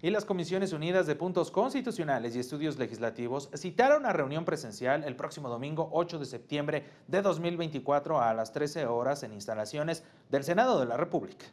y las Comisiones Unidas de Puntos Constitucionales y Estudios Legislativos citaron a reunión presencial el próximo domingo 8 de septiembre de 2024 a las 13 horas en instalaciones del Senado de la República.